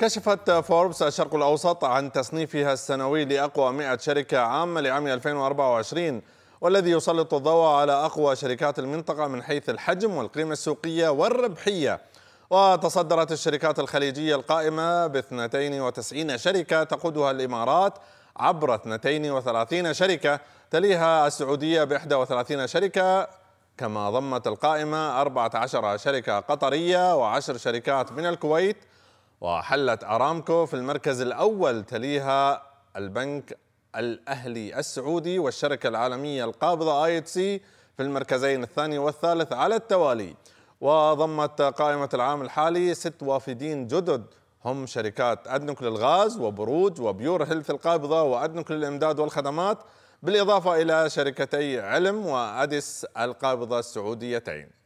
كشفت فوربس الشرق الأوسط عن تصنيفها السنوي لأقوى 100 شركة عامة لعام 2024 والذي يسلط الضوء على أقوى شركات المنطقة من حيث الحجم والقيمة السوقية والربحية وتصدرت الشركات الخليجية القائمة ب 92 شركة تقودها الإمارات عبر 32 شركة تليها السعودية ب 31 شركة كما ضمت القائمة 14 شركة قطرية وعشر شركات من الكويت وحلت أرامكو في المركز الأول تليها البنك الأهلي السعودي والشركة العالمية القابضة آي سي في المركزين الثاني والثالث على التوالي وضمت قائمة العام الحالي ست وافدين جدد هم شركات أدنك للغاز وبروج وبيور هيلث القابضة وأدنك للإمداد والخدمات بالإضافة إلى شركتي علم وأدس القابضة السعوديتين